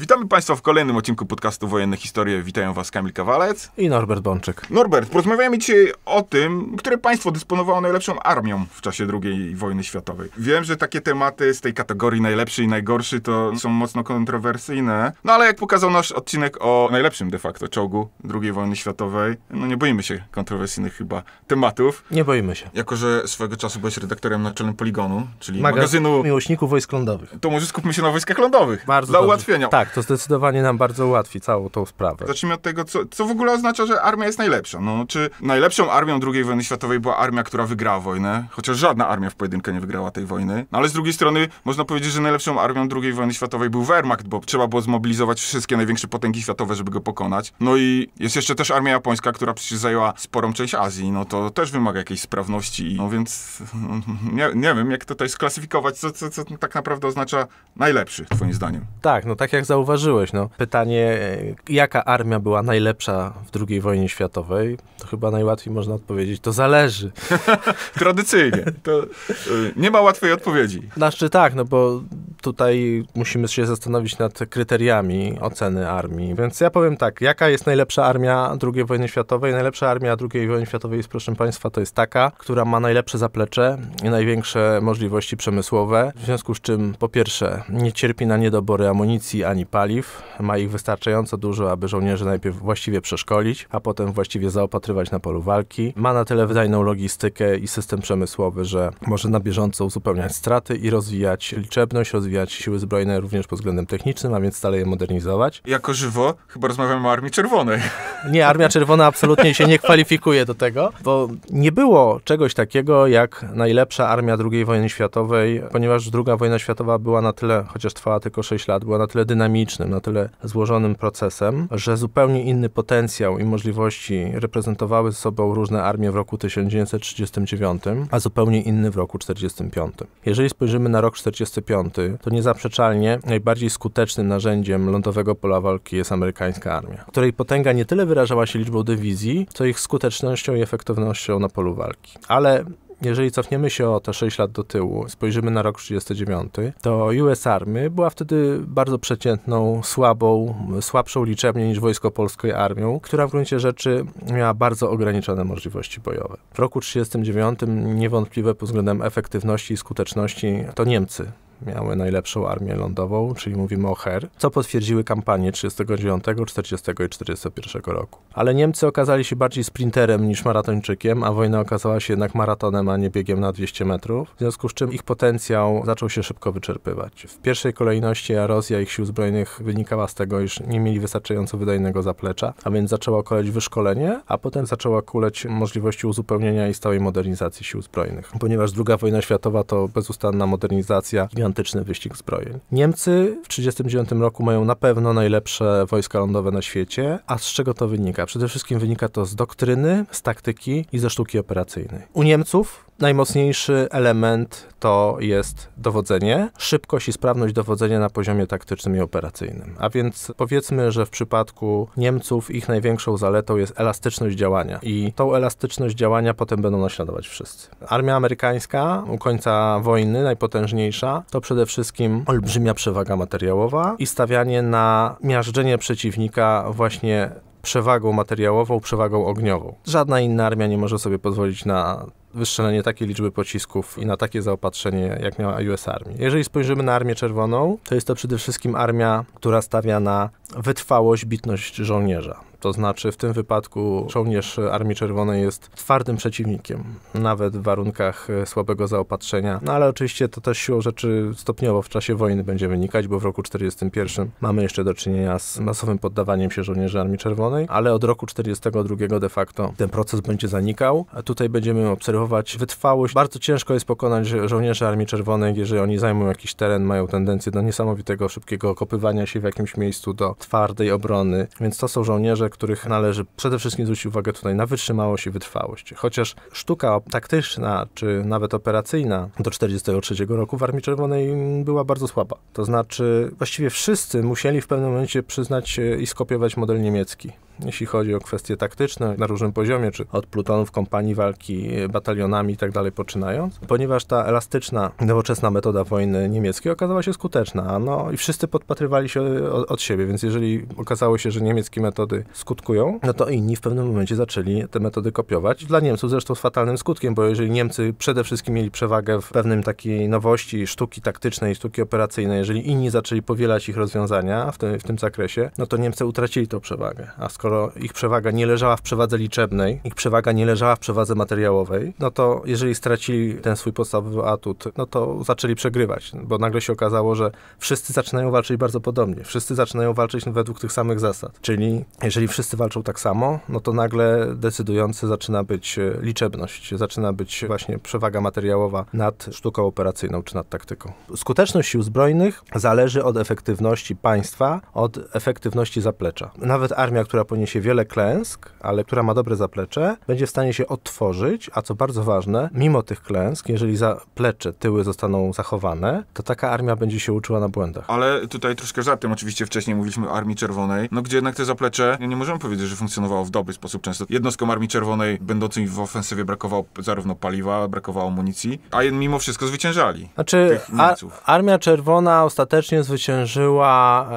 Witamy Państwa w kolejnym odcinku podcastu Wojenne Historie. Witają Was Kamil Kawalec i Norbert Bączek. Norbert, porozmawiamy dzisiaj o tym, które państwo dysponowało najlepszą armią w czasie II wojny światowej. Wiem, że takie tematy z tej kategorii najlepszy i najgorszy to są mocno kontrowersyjne, no ale jak pokazał nasz odcinek o najlepszym de facto czołgu II wojny światowej, no nie boimy się kontrowersyjnych chyba tematów. Nie boimy się. Jako, że swego czasu byłeś redaktorem naczelnym Poligonu, czyli Magaz magazynu... Miłośników Wojsk Lądowych. To może skupmy się na Wojskach Lądowych. Bardzo Dla dobrze. ułatwienia. Tak. Tak, to zdecydowanie nam bardzo ułatwi całą tą sprawę. Zacznijmy od tego, co, co w ogóle oznacza, że armia jest najlepsza. No, czy najlepszą armią II wojny światowej była armia, która wygrała wojnę, chociaż żadna armia w pojedynkę nie wygrała tej wojny. No, ale z drugiej strony można powiedzieć, że najlepszą armią II wojny światowej był Wehrmacht, bo trzeba było zmobilizować wszystkie największe potęgi światowe, żeby go pokonać. No i jest jeszcze też armia japońska, która przecież zajęła sporą część Azji, no to też wymaga jakiejś sprawności. No więc nie, nie wiem, jak tutaj sklasyfikować, co, co, co tak naprawdę oznacza najlepszy, twoim zdaniem. Tak, no tak jak za zauważyłeś. No. Pytanie, e, jaka armia była najlepsza w II wojnie światowej, to chyba najłatwiej można odpowiedzieć, to zależy. Tradycyjnie. To, e, nie ma łatwej odpowiedzi. Znaczy tak, no bo tutaj musimy się zastanowić nad kryteriami oceny armii. Więc ja powiem tak, jaka jest najlepsza armia II wojny światowej? Najlepsza armia II wojny światowej jest, proszę Państwa, to jest taka, która ma najlepsze zaplecze i największe możliwości przemysłowe. W związku z czym, po pierwsze, nie cierpi na niedobory amunicji ani paliw. Ma ich wystarczająco dużo, aby żołnierzy najpierw właściwie przeszkolić, a potem właściwie zaopatrywać na polu walki. Ma na tyle wydajną logistykę i system przemysłowy, że może na bieżąco uzupełniać straty i rozwijać liczebność, rozwijać siły zbrojne również pod względem technicznym, a więc stale je modernizować. Jako żywo chyba rozmawiamy o Armii Czerwonej. Nie, Armia Czerwona absolutnie się nie kwalifikuje do tego, bo nie było czegoś takiego jak najlepsza armia II wojny światowej, ponieważ II wojna światowa była na tyle, chociaż trwała tylko 6 lat, była na tyle dynamiczna, dynamicznym, na tyle złożonym procesem, że zupełnie inny potencjał i możliwości reprezentowały ze sobą różne armie w roku 1939, a zupełnie inny w roku 1945. Jeżeli spojrzymy na rok 1945, to niezaprzeczalnie najbardziej skutecznym narzędziem lądowego pola walki jest amerykańska armia, której potęga nie tyle wyrażała się liczbą dywizji, co ich skutecznością i efektywnością na polu walki. Ale jeżeli cofniemy się o te 6 lat do tyłu, spojrzymy na rok 39, to US Army była wtedy bardzo przeciętną, słabą, słabszą liczebnie niż wojsko polskiej armią, która w gruncie rzeczy miała bardzo ograniczone możliwości bojowe. W roku 39 niewątpliwe pod względem efektywności i skuteczności to Niemcy miały najlepszą armię lądową, czyli mówimy o HER, co potwierdziły kampanie 39, 40 i 41 roku. Ale Niemcy okazali się bardziej sprinterem niż maratończykiem, a wojna okazała się jednak maratonem, a nie biegiem na 200 metrów, w związku z czym ich potencjał zaczął się szybko wyczerpywać. W pierwszej kolejności erozja ich sił zbrojnych wynikała z tego, iż nie mieli wystarczająco wydajnego zaplecza, a więc zaczęła kuleć wyszkolenie, a potem zaczęła kuleć możliwości uzupełnienia i stałej modernizacji sił zbrojnych. Ponieważ II wojna światowa to bezustanna modernizacja, gigantyczny wyścig zbrojeń. Niemcy w 1939 roku mają na pewno najlepsze wojska lądowe na świecie, a z czego to wynika? Przede wszystkim wynika to z doktryny, z taktyki i ze sztuki operacyjnej. U Niemców najmocniejszy element to jest dowodzenie, szybkość i sprawność dowodzenia na poziomie taktycznym i operacyjnym. A więc powiedzmy, że w przypadku Niemców ich największą zaletą jest elastyczność działania i tą elastyczność działania potem będą naśladować wszyscy. Armia amerykańska u końca wojny, najpotężniejsza, to przede wszystkim olbrzymia przewaga materiałowa i stawianie na miażdżenie przeciwnika właśnie przewagą materiałową, przewagą ogniową. Żadna inna armia nie może sobie pozwolić na wystrzelenie takiej liczby pocisków i na takie zaopatrzenie, jak miała US Army. Jeżeli spojrzymy na Armię Czerwoną, to jest to przede wszystkim armia, która stawia na wytrwałość, bitność żołnierza. To znaczy w tym wypadku żołnierz Armii Czerwonej jest twardym przeciwnikiem, nawet w warunkach e, słabego zaopatrzenia. No ale oczywiście to też siłą rzeczy stopniowo w czasie wojny będzie wynikać, bo w roku 1941 mamy jeszcze do czynienia z masowym poddawaniem się żołnierzy Armii Czerwonej, ale od roku 1942 de facto ten proces będzie zanikał. A tutaj będziemy obserwować wytrwałość. Bardzo ciężko jest pokonać żołnierzy Armii Czerwonej, jeżeli oni zajmą jakiś teren, mają tendencję do niesamowitego, szybkiego okopywania się w jakimś miejscu, do twardej obrony. Więc to są żołnierze, których należy przede wszystkim zwrócić uwagę tutaj na wytrzymałość i wytrwałość. Chociaż sztuka taktyczna czy nawet operacyjna do 1943 roku w Armii Czerwonej była bardzo słaba. To znaczy właściwie wszyscy musieli w pewnym momencie przyznać i skopiować model niemiecki jeśli chodzi o kwestie taktyczne na różnym poziomie, czy od plutonów kompanii walki batalionami i tak dalej poczynając, ponieważ ta elastyczna, nowoczesna metoda wojny niemieckiej okazała się skuteczna, no i wszyscy podpatrywali się od, od siebie, więc jeżeli okazało się, że niemieckie metody skutkują, no to inni w pewnym momencie zaczęli te metody kopiować. Dla Niemców zresztą z fatalnym skutkiem, bo jeżeli Niemcy przede wszystkim mieli przewagę w pewnym takiej nowości sztuki taktycznej, sztuki operacyjnej, jeżeli inni zaczęli powielać ich rozwiązania w, te, w tym zakresie, no to Niemcy utracili tą przewagę, a skoro skoro ich przewaga nie leżała w przewadze liczebnej, ich przewaga nie leżała w przewadze materiałowej, no to jeżeli stracili ten swój podstawowy atut, no to zaczęli przegrywać, bo nagle się okazało, że wszyscy zaczynają walczyć bardzo podobnie, wszyscy zaczynają walczyć według tych samych zasad. Czyli jeżeli wszyscy walczą tak samo, no to nagle decydujący zaczyna być e, liczebność, zaczyna być właśnie przewaga materiałowa nad sztuką operacyjną czy nad taktyką. Skuteczność sił zbrojnych zależy od efektywności państwa, od efektywności zaplecza. Nawet armia, która poniesie wiele klęsk, ale która ma dobre zaplecze, będzie w stanie się odtworzyć, a co bardzo ważne, mimo tych klęsk, jeżeli zaplecze, tyły zostaną zachowane, to taka armia będzie się uczyła na błędach. Ale tutaj troszkę żartem, oczywiście wcześniej mówiliśmy o Armii Czerwonej, no gdzie jednak te zaplecze, nie możemy powiedzieć, że funkcjonowało w dobry sposób często. Jednostkom Armii Czerwonej będącym w ofensywie brakowało zarówno paliwa, brakowało amunicji, a mimo wszystko zwyciężali. Znaczy, ar Armia Czerwona ostatecznie zwyciężyła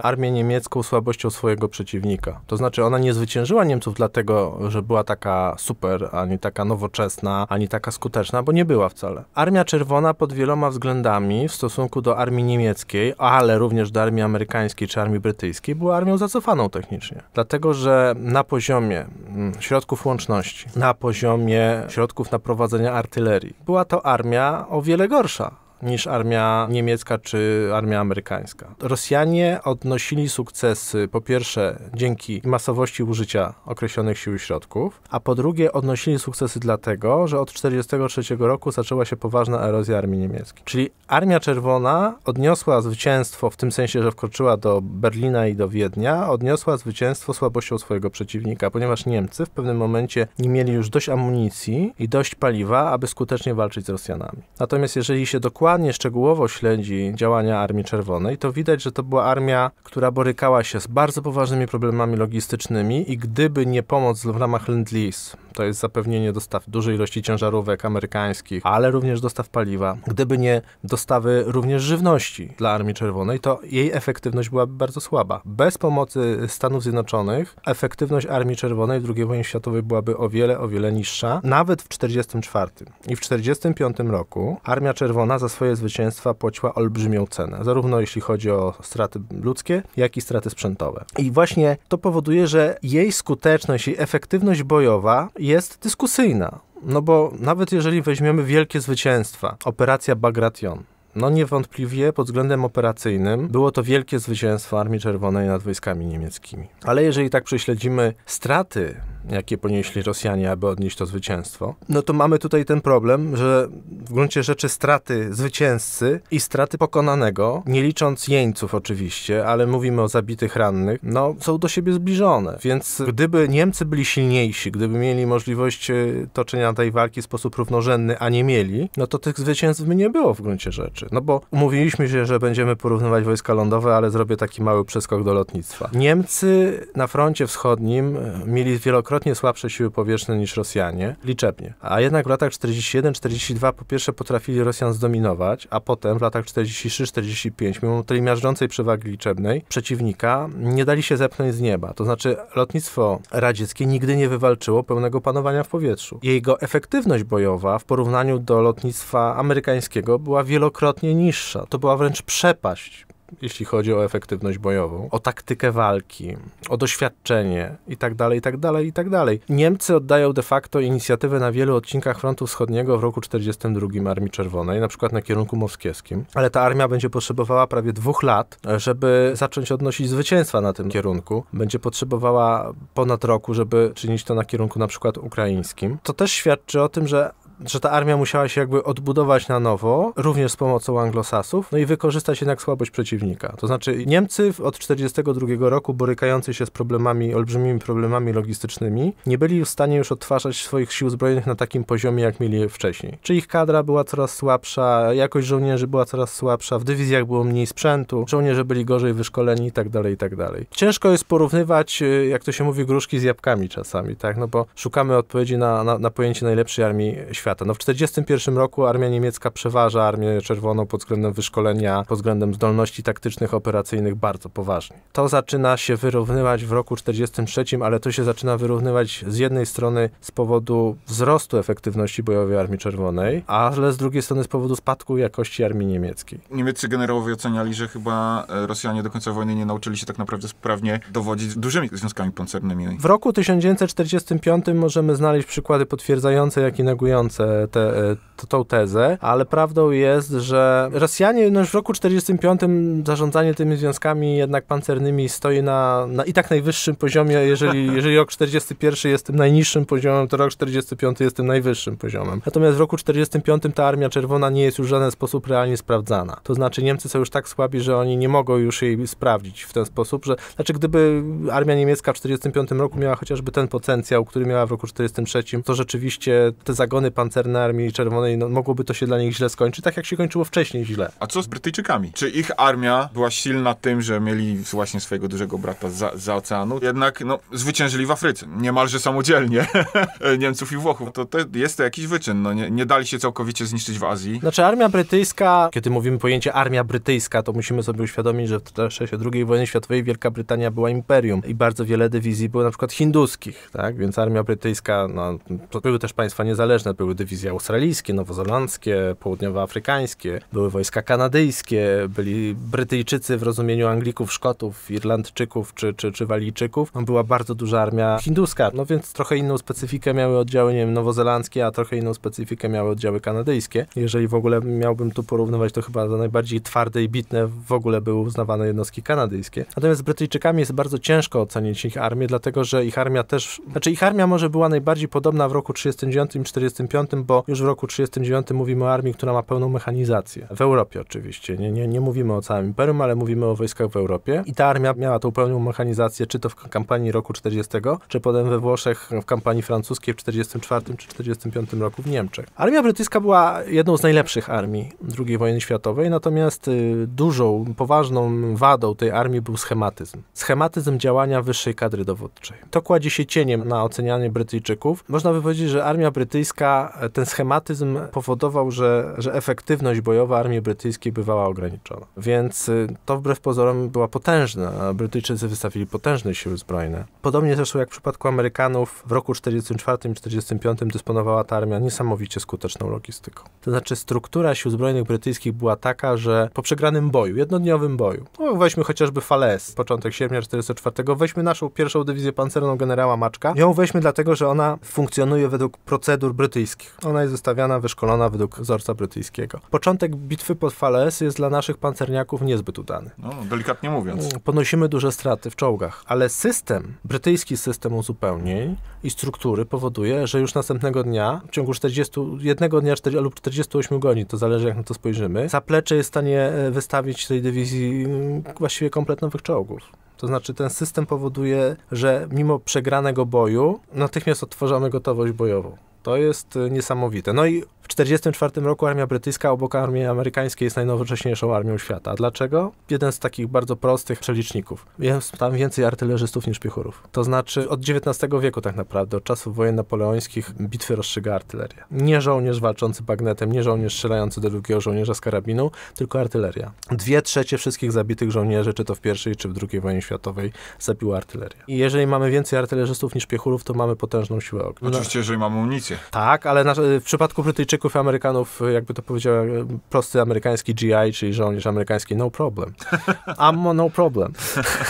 armię niemiecką słabością swojego przeciwnika. To znaczy, ona nie nie zwyciężyła Niemców dlatego, że była taka super, ani taka nowoczesna, ani taka skuteczna, bo nie była wcale. Armia Czerwona pod wieloma względami w stosunku do armii niemieckiej, ale również do armii amerykańskiej czy armii brytyjskiej, była armią zacofaną technicznie. Dlatego, że na poziomie mm, środków łączności, na poziomie środków naprowadzenia artylerii, była to armia o wiele gorsza niż armia niemiecka czy armia amerykańska. Rosjanie odnosili sukcesy po pierwsze dzięki masowości użycia określonych sił i środków, a po drugie odnosili sukcesy dlatego, że od 1943 roku zaczęła się poważna erozja armii niemieckiej. Czyli Armia Czerwona odniosła zwycięstwo w tym sensie, że wkroczyła do Berlina i do Wiednia, odniosła zwycięstwo słabością swojego przeciwnika, ponieważ Niemcy w pewnym momencie nie mieli już dość amunicji i dość paliwa, aby skutecznie walczyć z Rosjanami. Natomiast jeżeli się dokładnie dokładnie, szczegółowo śledzi działania Armii Czerwonej, to widać, że to była armia, która borykała się z bardzo poważnymi problemami logistycznymi i gdyby nie pomoc w ramach Lend-Lease, to jest zapewnienie dostaw dużej ilości ciężarówek amerykańskich, ale również dostaw paliwa, gdyby nie dostawy również żywności dla Armii Czerwonej, to jej efektywność byłaby bardzo słaba. Bez pomocy Stanów Zjednoczonych efektywność Armii Czerwonej w II wojnie światowej byłaby o wiele, o wiele niższa, nawet w 1944 i w 1945 roku Armia Czerwona za swoje zwycięstwa płaciła olbrzymią cenę, zarówno jeśli chodzi o straty ludzkie, jak i straty sprzętowe. I właśnie to powoduje, że jej skuteczność i efektywność bojowa jest dyskusyjna. No bo nawet jeżeli weźmiemy wielkie zwycięstwa, operacja Bagration, no niewątpliwie pod względem operacyjnym było to wielkie zwycięstwo Armii Czerwonej nad wojskami niemieckimi. Ale jeżeli tak prześledzimy straty jakie ponieśli Rosjanie, aby odnieść to zwycięstwo, no to mamy tutaj ten problem, że w gruncie rzeczy straty zwycięzcy i straty pokonanego, nie licząc jeńców oczywiście, ale mówimy o zabitych rannych, no są do siebie zbliżone. Więc gdyby Niemcy byli silniejsi, gdyby mieli możliwość e, toczenia tej walki w sposób równorzędny, a nie mieli, no to tych zwycięstw by nie było w gruncie rzeczy. No bo umówiliśmy się, że będziemy porównywać wojska lądowe, ale zrobię taki mały przeskok do lotnictwa. Niemcy na froncie wschodnim e, mieli wielokrotnie trzykrotnie słabsze siły powietrzne niż Rosjanie, liczebnie. A jednak w latach 41-42 po pierwsze potrafili Rosjan zdominować, a potem w latach 43-45, mimo tej miażdżącej przewagi liczebnej przeciwnika, nie dali się zepchnąć z nieba. To znaczy lotnictwo radzieckie nigdy nie wywalczyło pełnego panowania w powietrzu. Jego efektywność bojowa w porównaniu do lotnictwa amerykańskiego była wielokrotnie niższa. To była wręcz przepaść jeśli chodzi o efektywność bojową, o taktykę walki, o doświadczenie itd., itd., itd. Niemcy oddają de facto inicjatywę na wielu odcinkach frontu wschodniego w roku 42 Armii Czerwonej, na przykład na kierunku moskiewskim, ale ta armia będzie potrzebowała prawie dwóch lat, żeby zacząć odnosić zwycięstwa na tym kierunku. Będzie potrzebowała ponad roku, żeby czynić to na kierunku na przykład ukraińskim. To też świadczy o tym, że że ta armia musiała się jakby odbudować na nowo, również z pomocą anglosasów, no i wykorzystać jednak słabość przeciwnika. To znaczy Niemcy od 1942 roku borykający się z problemami, olbrzymimi problemami logistycznymi, nie byli w stanie już odtwarzać swoich sił zbrojnych na takim poziomie, jak mieli wcześniej. Czy ich kadra była coraz słabsza, jakość żołnierzy była coraz słabsza, w dywizjach było mniej sprzętu, żołnierze byli gorzej wyszkoleni i tak dalej, i tak dalej. Ciężko jest porównywać, y, jak to się mówi, gruszki z jabłkami czasami, tak? No bo szukamy odpowiedzi na, na, na pojęcie najlepszej armii świata świata. No w 1941 roku armia niemiecka przeważa Armię Czerwoną pod względem wyszkolenia, pod względem zdolności taktycznych, operacyjnych bardzo poważnie. To zaczyna się wyrównywać w roku 1943, ale to się zaczyna wyrównywać z jednej strony z powodu wzrostu efektywności bojowej Armii Czerwonej, ale z drugiej strony z powodu spadku jakości armii niemieckiej. Niemieccy generałowie oceniali, że chyba e, Rosjanie do końca wojny nie nauczyli się tak naprawdę sprawnie dowodzić dużymi związkami pancernymi. W roku 1945 możemy znaleźć przykłady potwierdzające, jak i negujące te, te, e, tą tezę, ale prawdą jest, że Rosjanie no już w roku 45 zarządzanie tymi związkami jednak pancernymi stoi na, na i tak najwyższym poziomie, jeżeli, jeżeli rok 41 jest tym najniższym poziomem, to rok 45 jest tym najwyższym poziomem. Natomiast w roku 45 ta Armia Czerwona nie jest już w żaden sposób realnie sprawdzana. To znaczy Niemcy są już tak słabi, że oni nie mogą już jej sprawdzić w ten sposób, że znaczy gdyby armia niemiecka w 45 roku miała chociażby ten potencjał, który miała w roku 43, to rzeczywiście te zagony pan pancerne armii czerwonej, no, mogłoby to się dla nich źle skończyć, tak jak się kończyło wcześniej źle. A co z Brytyjczykami? Czy ich armia była silna tym, że mieli właśnie swojego dużego brata za, za oceanu? Jednak no, zwyciężyli w Afryce, niemalże samodzielnie Niemców i Włochów. To, to jest to jakiś wyczyn, no, nie, nie dali się całkowicie zniszczyć w Azji. Znaczy armia brytyjska, kiedy mówimy pojęcie armia brytyjska, to musimy sobie uświadomić, że w czasie II wojny światowej Wielka Brytania była imperium i bardzo wiele dywizji było na przykład hinduskich, tak? Więc armia brytyjska, no, były też państwa niezależne, były dywizje australijskie, nowozelandzkie, południowoafrykańskie, były wojska kanadyjskie, byli Brytyjczycy w rozumieniu Anglików, Szkotów, Irlandczyków czy, czy, czy Walijczyków. No, była bardzo duża armia hinduska, no więc trochę inną specyfikę miały oddziały, nie wiem, nowozelandzkie, a trochę inną specyfikę miały oddziały kanadyjskie. Jeżeli w ogóle miałbym tu porównywać, to chyba za najbardziej twarde i bitne w ogóle były uznawane jednostki kanadyjskie. Natomiast z Brytyjczykami jest bardzo ciężko ocenić ich armię, dlatego że ich armia też, znaczy ich armia może była najbardziej podobna w roku 39 45 bo już w roku 1939 mówimy o armii, która ma pełną mechanizację. W Europie oczywiście. Nie, nie, nie mówimy o całym imperium, ale mówimy o wojskach w Europie. I ta armia miała tą pełną mechanizację, czy to w kampanii roku 40, czy potem we Włoszech w kampanii francuskiej w 44 czy 45 roku w Niemczech. Armia brytyjska była jedną z najlepszych armii II wojny światowej, natomiast y, dużą, poważną wadą tej armii był schematyzm. Schematyzm działania wyższej kadry dowódczej. To kładzie się cieniem na ocenianie Brytyjczyków. Można by powiedzieć, że armia brytyjska ten schematyzm powodował, że, że efektywność bojowa armii brytyjskiej bywała ograniczona. Więc y, to wbrew pozorom była potężna. Brytyjczycy wystawili potężne siły zbrojne. Podobnie zresztą jak w przypadku Amerykanów w roku 1944-1945 dysponowała ta armia niesamowicie skuteczną logistyką. To znaczy struktura sił zbrojnych brytyjskich była taka, że po przegranym boju, jednodniowym boju, no weźmy chociażby Falaise, początek sierpnia 1944, weźmy naszą pierwszą dywizję pancerną generała Maczka, ją weźmy dlatego, że ona funkcjonuje według procedur brytyjskich brytyjskich. Ona jest zostawiana, wyszkolona według wzorca brytyjskiego. Początek bitwy pod Fales jest dla naszych pancerniaków niezbyt udany. No, delikatnie mówiąc. Mm, ponosimy duże straty w czołgach, ale system, brytyjski system uzupełnień i struktury powoduje, że już następnego dnia, w ciągu 41 dnia 40, lub 48 godzin, to zależy jak na to spojrzymy, zaplecze jest w stanie e, wystawić tej dywizji mm, właściwie komplet nowych czołgów. To znaczy ten system powoduje, że mimo przegranego boju natychmiast odtwarzamy gotowość bojową. To jest y, niesamowite. No i w 1944 roku armia brytyjska obok armii amerykańskiej jest najnowocześniejszą armią świata. Dlaczego? Jeden z takich bardzo prostych przeliczników. Jest tam więcej artylerzystów niż piechurów. To znaczy od XIX wieku tak naprawdę, od czasów wojen napoleońskich bitwy rozstrzyga artyleria. Nie żołnierz walczący bagnetem, nie żołnierz strzelający do drugiego żołnierza z karabinu, tylko artyleria. Dwie trzecie wszystkich zabitych żołnierzy, czy to w pierwszej, czy w drugiej wojnie światowej, zabiła artyleria. I jeżeli mamy więcej artylerzystów niż piechurów, to mamy potężną siłę ognia. Oczywiście, jeżeli mamy amunicję. Tak, ale na, w przypadku Brytyjczyków i Amerykanów, jakby to powiedział e, prosty amerykański GI, czyli żołnierz amerykański, no problem. Ammo, no problem.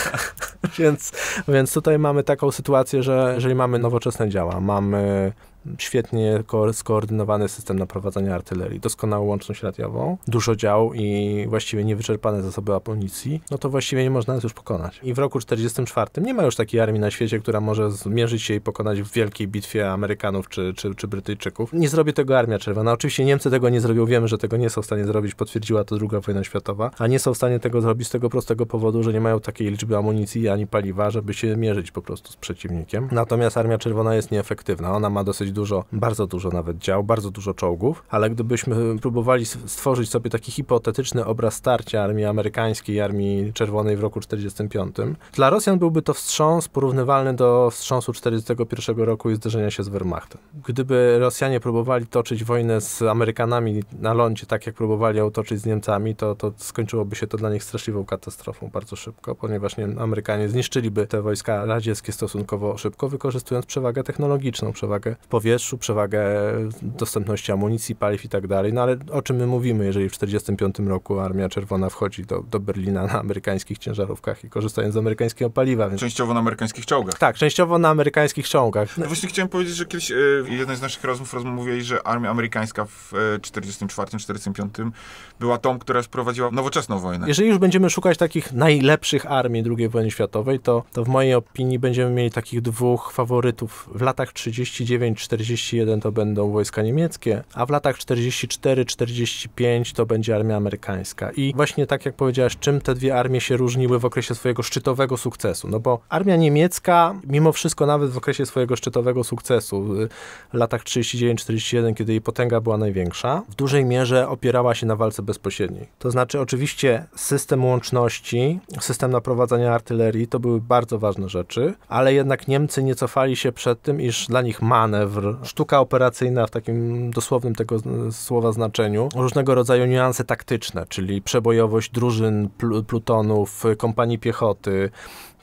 więc, więc tutaj mamy taką sytuację, że jeżeli mamy nowoczesne działa, mamy świetnie skoordynowany system naprowadzania artylerii, doskonałą łączność radiową, dużo dział i właściwie niewyczerpane zasoby amunicji, no to właściwie nie można nas już pokonać. I w roku 44 nie ma już takiej armii na świecie, która może zmierzyć się i pokonać w wielkiej bitwie Amerykanów czy, czy, czy Brytyjczyków. Nie zrobi tego Armia Czerwona. Oczywiście Niemcy tego nie zrobią, wiemy, że tego nie są w stanie zrobić, potwierdziła to II wojna światowa, a nie są w stanie tego zrobić z tego prostego powodu, że nie mają takiej liczby amunicji ani paliwa, żeby się mierzyć po prostu z przeciwnikiem. Natomiast Armia Czerwona jest nieefektywna. Ona ma dosyć dużo, bardzo dużo nawet dział, bardzo dużo czołgów, ale gdybyśmy próbowali stworzyć sobie taki hipotetyczny obraz starcia armii amerykańskiej i armii czerwonej w roku 45, dla Rosjan byłby to wstrząs porównywalny do wstrząsu 41 roku i zderzenia się z Wehrmachtem. Gdyby Rosjanie próbowali toczyć wojnę z Amerykanami na lądzie, tak jak próbowali ją toczyć z Niemcami, to, to skończyłoby się to dla nich straszliwą katastrofą bardzo szybko, ponieważ nie, Amerykanie zniszczyliby te wojska radzieckie stosunkowo szybko, wykorzystując przewagę technologiczną, przewagę w powietrzu, przewagę dostępności amunicji, paliw i tak dalej. No ale o czym my mówimy, jeżeli w 1945 roku Armia Czerwona wchodzi do, do Berlina na amerykańskich ciężarówkach i korzystając z amerykańskiego paliwa. Więc... Częściowo na amerykańskich czołgach. Tak, częściowo na amerykańskich czołgach. No właśnie chciałem powiedzieć, że kiedyś yy, e, jednej z naszych rozmów rozmówił, że armia amerykańska w 1944-1945 e, była tą, która sprowadziła nowoczesną wojnę. Jeżeli już będziemy szukać takich najlepszych armii II wojny światowej, to, to w mojej opinii będziemy mieli takich dwóch faworytów w latach 39 41 to będą wojska niemieckie, a w latach 44-45 to będzie armia amerykańska. I właśnie tak jak powiedziałeś, czym te dwie armie się różniły w okresie swojego szczytowego sukcesu? No bo armia niemiecka, mimo wszystko, nawet w okresie swojego szczytowego sukcesu, w latach 39-41, kiedy jej potęga była największa, w dużej mierze opierała się na walce bezpośredniej. To znaczy, oczywiście, system łączności, system naprowadzania artylerii to były bardzo ważne rzeczy, ale jednak Niemcy nie cofali się przed tym, iż dla nich manewr manewr, sztuka operacyjna w takim dosłownym tego słowa znaczeniu, różnego rodzaju niuanse taktyczne, czyli przebojowość drużyn, plutonów, kompanii piechoty,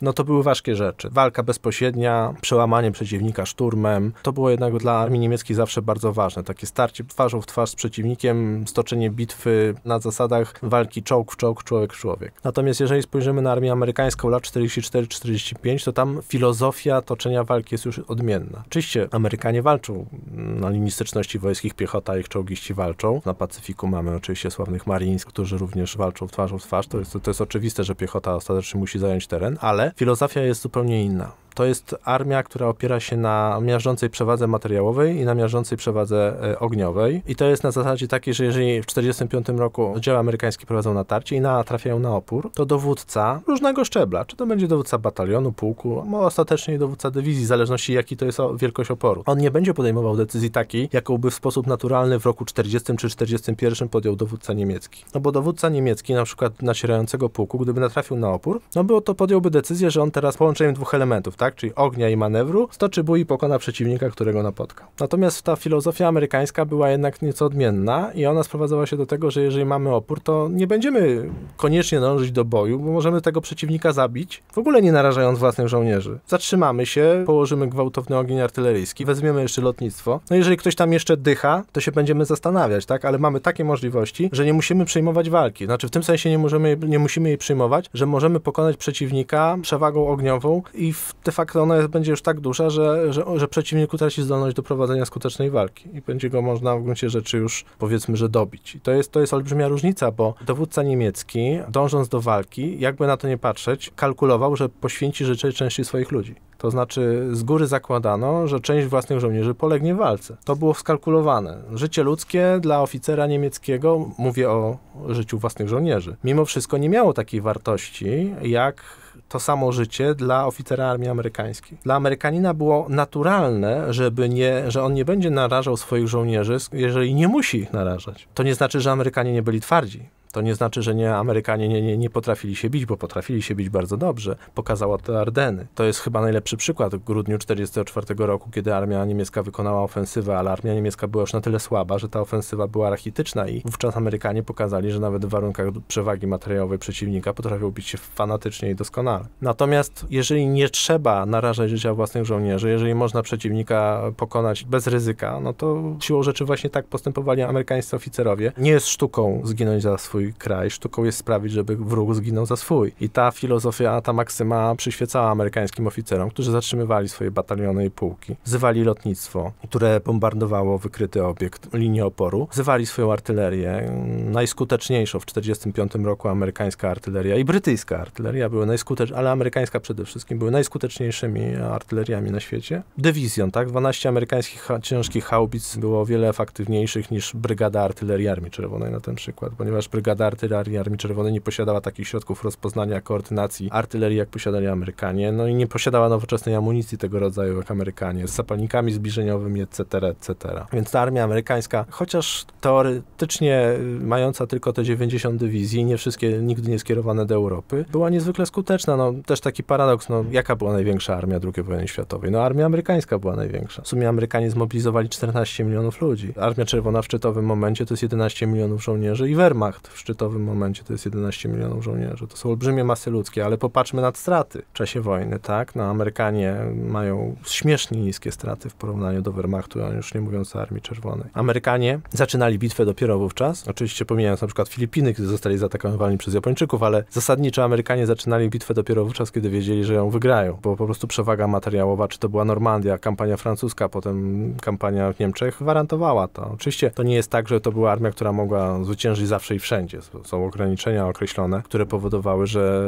no to były ważkie rzeczy. Walka bezpośrednia, przełamanie przeciwnika szturmem, to było jednak dla armii niemieckiej zawsze bardzo ważne. Takie starcie twarzą w twarz z przeciwnikiem, stoczenie bitwy na zasadach walki czołg w czołg, człowiek w człowiek. Natomiast jeżeli spojrzymy na armię amerykańską lat 44-45, to tam filozofia toczenia walki jest już odmienna. Oczywiście Amerykanie walczą na linii styczności wojskich, piechota, ich czołgiści walczą. Na Pacyfiku mamy oczywiście sławnych Marines, którzy również walczą twarzą w twarz. To jest, to jest oczywiste, że piechota ostatecznie musi zająć teren, ale filozofia jest zupełnie inna to jest armia, która opiera się na miażdżącej przewadze materiałowej i na miażdżącej przewadze e, ogniowej. I to jest na zasadzie takiej, że jeżeli w 1945 roku oddziały amerykańskie prowadzą natarcie i na, trafiają na opór, to dowódca różnego szczebla, czy to będzie dowódca batalionu, pułku, no ostatecznie dowódca dywizji, w zależności jaki to jest wielkość oporu. On nie będzie podejmował decyzji takiej, jaką by w sposób naturalny w roku 40 czy 41 podjął dowódca niemiecki. No bo dowódca niemiecki, na przykład nacierającego pułku, gdyby natrafił na opór, no było to podjąłby decyzję, że on teraz połączeniem dwóch elementów, tak? tak, czyli ognia i manewru, stoczy bój i pokona przeciwnika, którego napotka. Natomiast ta filozofia amerykańska była jednak nieco odmienna i ona sprowadzała się do tego, że jeżeli mamy opór, to nie będziemy koniecznie dążyć do boju, bo możemy tego przeciwnika zabić, w ogóle nie narażając własnych żołnierzy. Zatrzymamy się, położymy gwałtowny ogień artyleryjski, wezmiemy jeszcze lotnictwo. No jeżeli ktoś tam jeszcze dycha, to się będziemy zastanawiać, tak? Ale mamy takie możliwości, że nie musimy przyjmować walki. Znaczy w tym sensie nie, możemy, nie musimy jej przyjmować, że możemy pokonać przeciwnika przewagą ogniową i w, de fakt, że ona będzie już tak duża, że, że, że przeciwnik utraci zdolność do prowadzenia skutecznej walki i będzie go można w gruncie rzeczy już powiedzmy, że dobić. I to jest, to jest olbrzymia różnica, bo dowódca niemiecki, dążąc do walki, jakby na to nie patrzeć, kalkulował, że poświęci życie części swoich ludzi. To znaczy, z góry zakładano, że część własnych żołnierzy polegnie w walce. To było skalkulowane. Życie ludzkie dla oficera niemieckiego, mówię o życiu własnych żołnierzy, mimo wszystko nie miało takiej wartości, jak to samo życie dla oficera armii amerykańskiej. Dla Amerykanina było naturalne, żeby nie, że on nie będzie narażał swoich żołnierzy, jeżeli nie musi ich narażać. To nie znaczy, że Amerykanie nie byli twardzi. To nie znaczy, że nie Amerykanie nie, nie, nie potrafili się bić, bo potrafili się bić bardzo dobrze. Pokazała to Ardeny. To jest chyba najlepszy przykład w grudniu 1944 roku, kiedy armia niemiecka wykonała ofensywę, ale armia niemiecka była już na tyle słaba, że ta ofensywa była archityczna i wówczas Amerykanie pokazali, że nawet w warunkach przewagi materiałowej przeciwnika potrafią bić się fanatycznie i doskonale. Natomiast jeżeli nie trzeba narażać życia własnych żołnierzy, jeżeli można przeciwnika pokonać bez ryzyka, no to siłą rzeczy właśnie tak postępowali amerykańscy oficerowie. Nie jest sztuką zginąć za swój kraj, sztuką jest sprawić, żeby wróg zginął za swój. I ta filozofia, ta maksyma przyświecała amerykańskim oficerom, którzy zatrzymywali swoje bataliony i pułki, wzywali lotnictwo, które bombardowało wykryty obiekt, linię oporu, wzywali swoją artylerię, najskuteczniejszą w 1945 roku amerykańska artyleria i brytyjska artyleria były najskuteczniejsze, ale amerykańska przede wszystkim, były najskuteczniejszymi artyleriami na świecie. Dywizją, tak? 12 amerykańskich ciężkich haubic było o wiele efektywniejszych niż brygada artylerii Armii Czerwonej na ten przykład, ponieważ brygada Brygada Artylerii Armii Czerwonej nie posiadała takich środków rozpoznania, koordynacji artylerii, jak posiadali Amerykanie, no i nie posiadała nowoczesnej amunicji tego rodzaju jak Amerykanie, z zapalnikami zbliżeniowymi, etc., etc. Więc ta armia amerykańska, chociaż teoretycznie y, mająca tylko te 90 dywizji, nie wszystkie nigdy nie skierowane do Europy, była niezwykle skuteczna. No, też taki paradoks, no, jaka była największa armia II wojny światowej? No, armia amerykańska była największa. W sumie Amerykanie zmobilizowali 14 milionów ludzi. Armia Czerwona w szczytowym momencie to jest 11 milionów żołnierzy i Wehrmacht w szczytowym momencie to jest 11 milionów żołnierzy. To są olbrzymie masy ludzkie, ale popatrzmy na straty w czasie wojny, tak? No Amerykanie mają śmiesznie niskie straty w porównaniu do Wehrmachtu, a już nie mówiąc o Armii Czerwonej. Amerykanie zaczynali bitwę dopiero wówczas, oczywiście pomijając na przykład Filipiny, kiedy zostali zaatakowani przez Japończyków, ale zasadniczo Amerykanie zaczynali bitwę dopiero wówczas, kiedy wiedzieli, że ją wygrają, bo po prostu przewaga materiałowa, czy to była Normandia, kampania francuska, potem kampania w Niemczech, gwarantowała to. Oczywiście to nie jest tak, że to była armia, która mogła zwyciężyć zawsze i wszędzie wszędzie są ograniczenia określone, które powodowały, że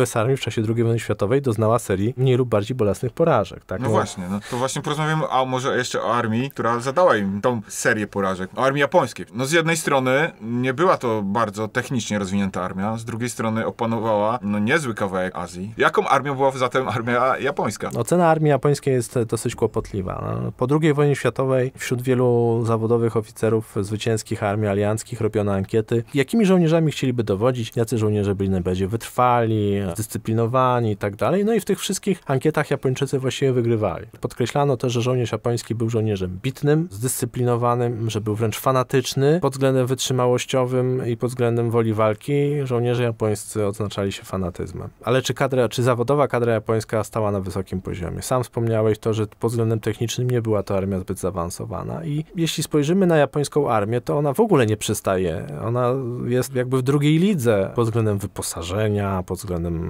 US Army w czasie II wojny światowej doznała serii mniej lub bardziej bolesnych porażek. Tak? No, no właśnie, no to właśnie porozmawiamy, a może jeszcze o armii, która zadała im tą serię porażek, o armii japońskiej. No z jednej strony nie była to bardzo technicznie rozwinięta armia, z drugiej strony opanowała no niezły kawałek Azji. Jaką armią była zatem armia japońska? Ocena no, armii japońskiej jest dosyć kłopotliwa. No, po II wojnie światowej wśród wielu zawodowych oficerów zwycięskich armii alianckich robiono ankiety, jakimi jakimi żołnierzami chcieliby dowodzić, jacy żołnierze byli najbardziej wytrwali, zdyscyplinowani i tak dalej. No i w tych wszystkich ankietach Japończycy właściwie wygrywali. Podkreślano też, że żołnierz japoński był żołnierzem bitnym, zdyscyplinowanym, że był wręcz fanatyczny pod względem wytrzymałościowym i pod względem woli walki. Żołnierze japońscy odznaczali się fanatyzmem. Ale czy kadra, czy zawodowa kadra japońska stała na wysokim poziomie? Sam wspomniałeś to, że pod względem technicznym nie była to armia zbyt zaawansowana i jeśli spojrzymy na japońską armię, to ona w ogóle nie przystaje. Ona jest jakby w drugiej lidze pod względem wyposażenia, pod względem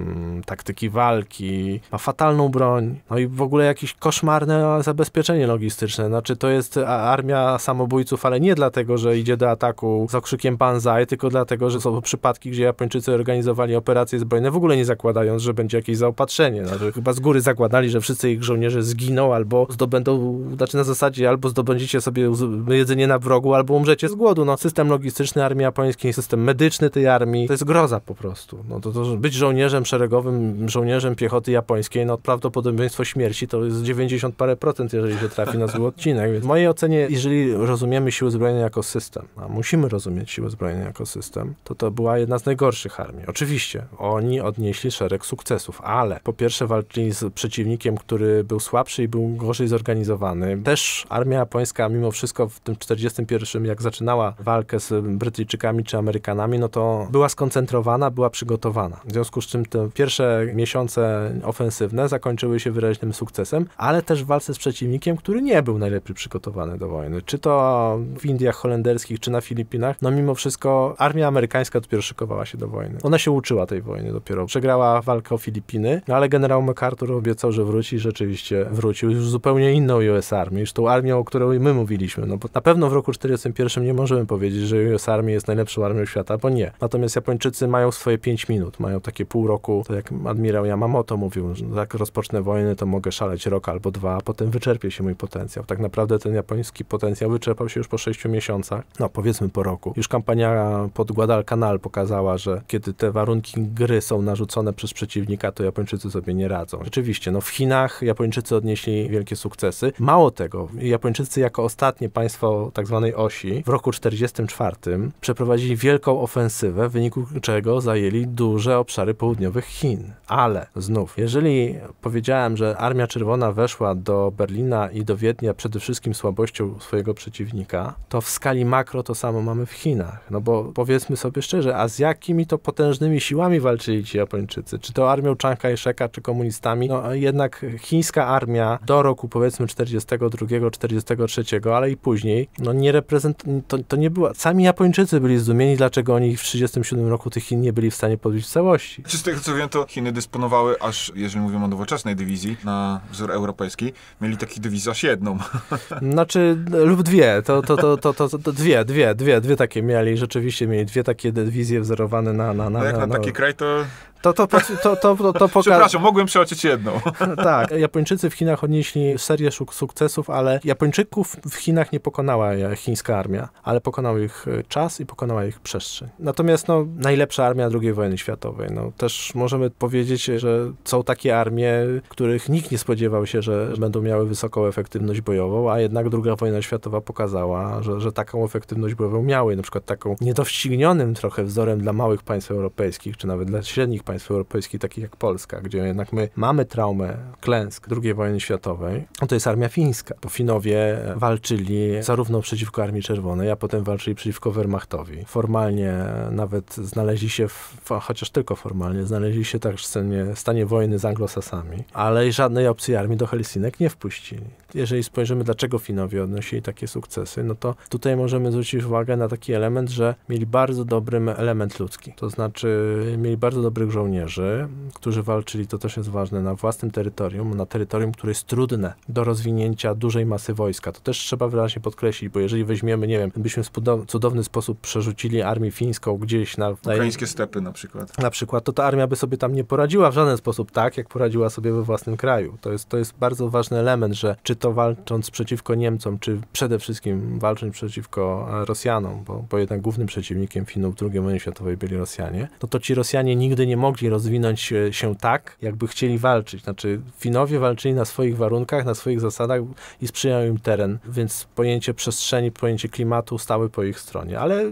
taktyki walki, ma fatalną broń, no i w ogóle jakieś koszmarne zabezpieczenie logistyczne. Znaczy to jest armia samobójców, ale nie dlatego, że idzie do ataku z okrzykiem Banzai, tylko dlatego, że są przypadki, gdzie Japończycy organizowali operacje zbrojne, w ogóle nie zakładając, że będzie jakieś zaopatrzenie. Znaczy, chyba z góry zakładali, że wszyscy ich żołnierze zginą albo zdobędą, znaczy na zasadzie albo zdobędziecie sobie jedzenie na wrogu, albo umrzecie z głodu. No, system logistyczny armii japońskiej, system system medyczny tej armii. To jest groza po prostu. No to, to być żołnierzem szeregowym, żołnierzem piechoty japońskiej, no prawdopodobieństwo śmierci to jest 90 parę procent, jeżeli się trafi na zły odcinek. Więc w mojej ocenie, jeżeli rozumiemy siły zbrojne jako system, a musimy rozumieć siły zbrojne jako system, to to była jedna z najgorszych armii. Oczywiście, oni odnieśli szereg sukcesów, ale po pierwsze walczyli z przeciwnikiem, który był słabszy i był gorzej zorganizowany. Też armia japońska mimo wszystko w tym 41, jak zaczynała walkę z Brytyjczykami czy Amerykanami, Amerykanami, no to była skoncentrowana, była przygotowana. W związku z czym te pierwsze miesiące ofensywne zakończyły się wyraźnym sukcesem, ale też w walce z przeciwnikiem, który nie był najlepiej przygotowany do wojny. Czy to w Indiach holenderskich, czy na Filipinach, no mimo wszystko armia amerykańska dopiero szykowała się do wojny. Ona się uczyła tej wojny dopiero. Przegrała walkę o Filipiny, no ale generał MacArthur obiecał, że wróci, i rzeczywiście wrócił już zupełnie inną US Army, już tą armią, o której my mówiliśmy. No bo na pewno w roku 1941 nie możemy powiedzieć, że US Army jest najlepszą armią w świata, bo nie. Natomiast Japończycy mają swoje 5 minut, mają takie pół roku, to jak admirał Yamamoto mówił, że jak rozpocznę wojnę, to mogę szaleć rok albo dwa, a potem wyczerpie się mój potencjał. Tak naprawdę ten japoński potencjał wyczerpał się już po 6 miesiącach, no powiedzmy po roku. Już kampania pod Guadalcanal pokazała, że kiedy te warunki gry są narzucone przez przeciwnika, to Japończycy sobie nie radzą. Rzeczywiście, no w Chinach Japończycy odnieśli wielkie sukcesy. Mało tego, Japończycy jako ostatnie państwo tak zwanej osi w roku 44 przeprowadzili wielką wielką ofensywę, w wyniku czego zajęli duże obszary południowych Chin. Ale znów, jeżeli powiedziałem, że Armia Czerwona weszła do Berlina i do Wiednia przede wszystkim słabością swojego przeciwnika, to w skali makro to samo mamy w Chinach. No bo powiedzmy sobie szczerze, a z jakimi to potężnymi siłami walczyli ci Japończycy? Czy to armią Chiang Kai-sheka, czy komunistami? No jednak chińska armia do roku powiedzmy 42-43, ale i później, no nie reprezent... To, to nie była... Sami Japończycy byli zdumieni, dlaczego oni w 1937 roku tych Chin nie byli w stanie podbić w całości. Znaczy, z tego co wiem, to Chiny dysponowały aż, jeżeli mówimy o nowoczesnej dywizji, na wzór europejski, mieli takich dywizji aż jedną. Znaczy, lub dwie, to, to, to, to, to, to dwie, dwie, dwie, dwie takie mieli, rzeczywiście mieli dwie takie dywizje wzorowane na... na, na no jak na, na taki kraj, to... To, to, to, to, to, to poka... Przepraszam, mogłem przeoczyć jedną. tak, Japończycy w Chinach odnieśli serię sukcesów, ale Japończyków w Chinach nie pokonała chińska armia, ale pokonał ich e, czas i pokonała ich przestrzeń. Natomiast no, najlepsza armia II wojny światowej. No, też możemy powiedzieć, że są takie armie, których nikt nie spodziewał się, że będą miały wysoką efektywność bojową, a jednak II wojna światowa pokazała, że, że taką efektywność bojową miały. Na przykład taką niedowścignionym trochę wzorem dla małych państw europejskich, czy nawet dla średnich państw państw europejskich, takich jak Polska, gdzie jednak my mamy traumę klęsk II wojny światowej, to jest armia fińska, bo Finowie walczyli zarówno przeciwko Armii Czerwonej, a potem walczyli przeciwko Wehrmachtowi. Formalnie nawet znaleźli się, w, chociaż tylko formalnie, znaleźli się także w scenie, stanie wojny z anglosasami, ale żadnej opcji armii do Helsinek nie wpuścili. Jeżeli spojrzymy, dlaczego Finowie odnosili takie sukcesy, no to tutaj możemy zwrócić uwagę na taki element, że mieli bardzo dobry element ludzki, to znaczy mieli bardzo dobrych żołnierzy, żołnierzy, którzy walczyli, to też jest ważne, na własnym terytorium, na terytorium, które jest trudne do rozwinięcia dużej masy wojska. To też trzeba wyraźnie podkreślić, bo jeżeli weźmiemy, nie wiem, byśmy w cudowny sposób przerzucili armię fińską gdzieś na... Ukraińskie stepy na przykład. Na przykład, to ta armia by sobie tam nie poradziła w żaden sposób tak, jak poradziła sobie we własnym kraju. To jest, to jest bardzo ważny element, że czy to walcząc przeciwko Niemcom, czy przede wszystkim walcząc przeciwko e, Rosjanom, bo, bo jednak głównym przeciwnikiem Finów w II wojnie światowej byli Rosjanie, no to ci Rosjanie nigdy nie mogli mogli rozwinąć się tak, jakby chcieli walczyć. Znaczy, Finowie walczyli na swoich warunkach, na swoich zasadach i sprzyjał im teren, więc pojęcie przestrzeni, pojęcie klimatu stały po ich stronie. Ale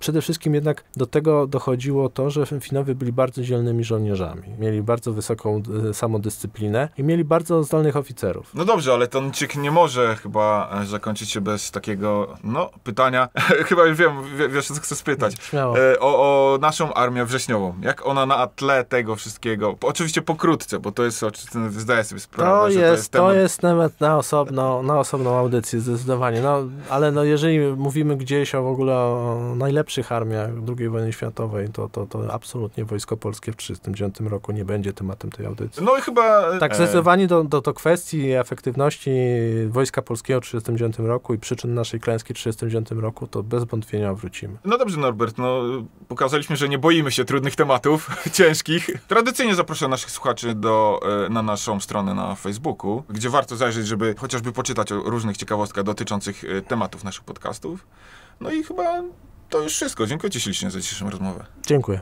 przede wszystkim jednak do tego dochodziło to, że Finowie byli bardzo dzielnymi żołnierzami. Mieli bardzo wysoką e, samodyscyplinę i mieli bardzo zdolnych oficerów. No dobrze, ale ten ciek nie może chyba e, zakończyć się bez takiego, no, pytania. chyba już wiem, wiesz, co chcę spytać. E, o, o naszą armię wrześniową. Jak ona na Atlantyku tle tego wszystkiego, oczywiście pokrótce, bo to jest, no, zdaję sobie sprawę, to że jest, to jest temat... To jest temat na osobną, na osobną audycję, zdecydowanie. No, ale no, jeżeli mówimy gdzieś o w ogóle o najlepszych armiach II wojny światowej, to, to, to absolutnie Wojsko Polskie w 1939 roku nie będzie tematem tej audycji. No i chyba... Tak, e, zdecydowanie do, do, do kwestii efektywności Wojska Polskiego w 1939 roku i przyczyn naszej klęski w 1939 roku, to bez wątpienia wrócimy. No dobrze, Norbert, no pokazaliśmy, że nie boimy się trudnych tematów, ciężkich. Tradycyjnie zapraszam naszych słuchaczy do, e, na naszą stronę na Facebooku, gdzie warto zajrzeć, żeby chociażby poczytać o różnych ciekawostkach dotyczących e, tematów naszych podcastów. No i chyba to już wszystko. Dziękuję Ci ślicznie za dzisiejszą rozmowę. Dziękuję.